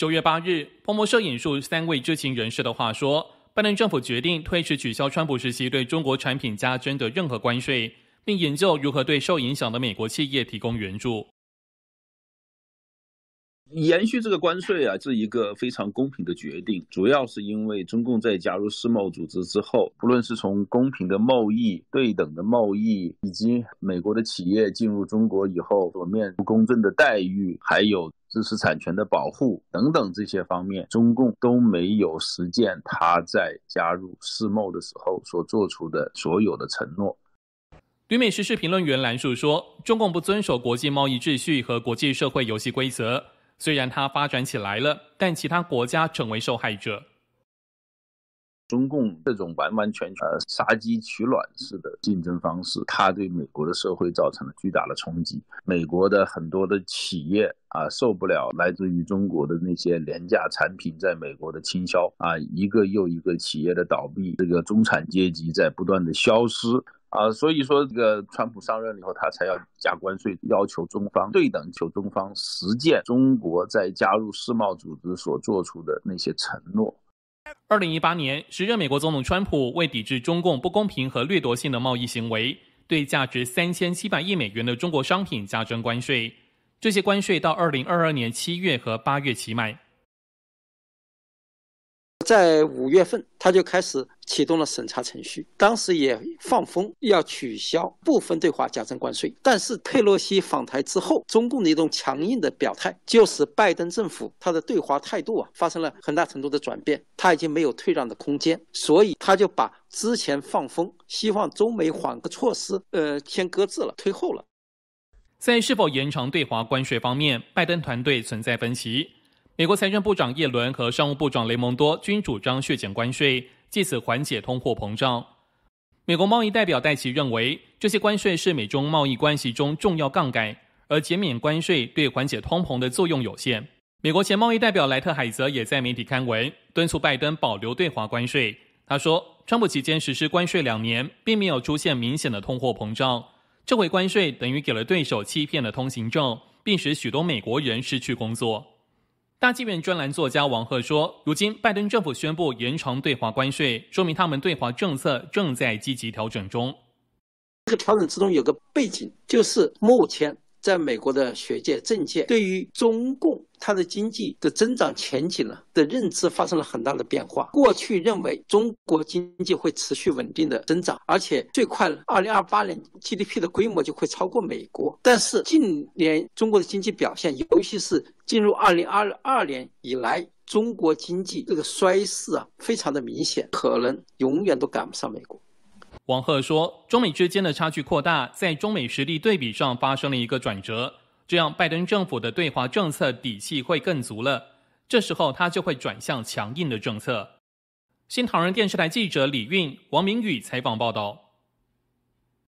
九月八日，彭博社引述三位知情人士的话说，拜登政府决定推迟取消川普时期对中国产品加征的任何关税，并研究如何对受影响的美国企业提供援助。延续这个关税啊，是一个非常公平的决定，主要是因为中共在加入世贸组织之后，不论是从公平的贸易、对等的贸易，以及美国的企业进入中国以后所面不公正的待遇，还有知识产权的保护等等这些方面，中共都没有实践他在加入世贸的时候所做出的所有的承诺。旅美时事评论员兰树说，中共不遵守国际贸易秩序和国际社会游戏规则。虽然它发展起来了，但其他国家成为受害者。中共这种完完全全杀鸡取卵式的竞争方式，它对美国的社会造成了巨大的冲击。美国的很多的企业啊，受不了来自于中国的那些廉价产品在美国的倾销啊，一个又一个企业的倒闭，这个中产阶级在不断的消失。啊，所以说这个川普上任了以后，他才要加关税，要求中方对等，求中方实践中国在加入世贸组织所做出的那些承诺。二零一八年，时任美国总统川普为抵制中共不公平和掠夺性的贸易行为，对价值三千七百亿美元的中国商品加征关税，这些关税到二零二二年七月和八月起卖。在五月份，他就开始启动了审查程序。当时也放风要取消部分对华加征关税，但是特洛西访台之后，中共的一种强硬的表态，就是拜登政府他的对华态度啊发生了很大程度的转变。他已经没有退让的空间，所以他就把之前放风希望中美缓个措施，呃，先搁置了，推后了。在是否延长对华关税方面，拜登团队存在分歧。美国财政部长耶伦和商务部长雷蒙多均主张削减关税，借此缓解通货膨胀。美国贸易代表戴奇认为，这些关税是美中贸易关系中重要杠杆，而减免关税对缓解通膨的作用有限。美国前贸易代表莱特海泽也在媒体刊文，敦促拜登保留对华关税。他说：“川普期间实施关税两年，并没有出现明显的通货膨胀，这回关税等于给了对手欺骗的通行证，并使许多美国人失去工作。”大纪元专栏作家王赫说：“如今拜登政府宣布延长对华关税，说明他们对华政策正在积极调整中。这个调整之中有个背景，就是目前。”在美国的学界、政界，对于中共它的经济的增长前景呢的认知发生了很大的变化。过去认为中国经济会持续稳定的增长，而且最快二零二八年 GDP 的规模就会超过美国。但是近年中国的经济表现，尤其是进入二零二二年以来，中国经济这个衰势啊，非常的明显，可能永远都赶不上美国。王赫说：“中美之间的差距扩大，在中美实力对比上发生了一个转折，这样拜登政府的对华政策底气会更足了。这时候，他就会转向强硬的政策。”新唐人电视台记者李运、王明宇采访报道。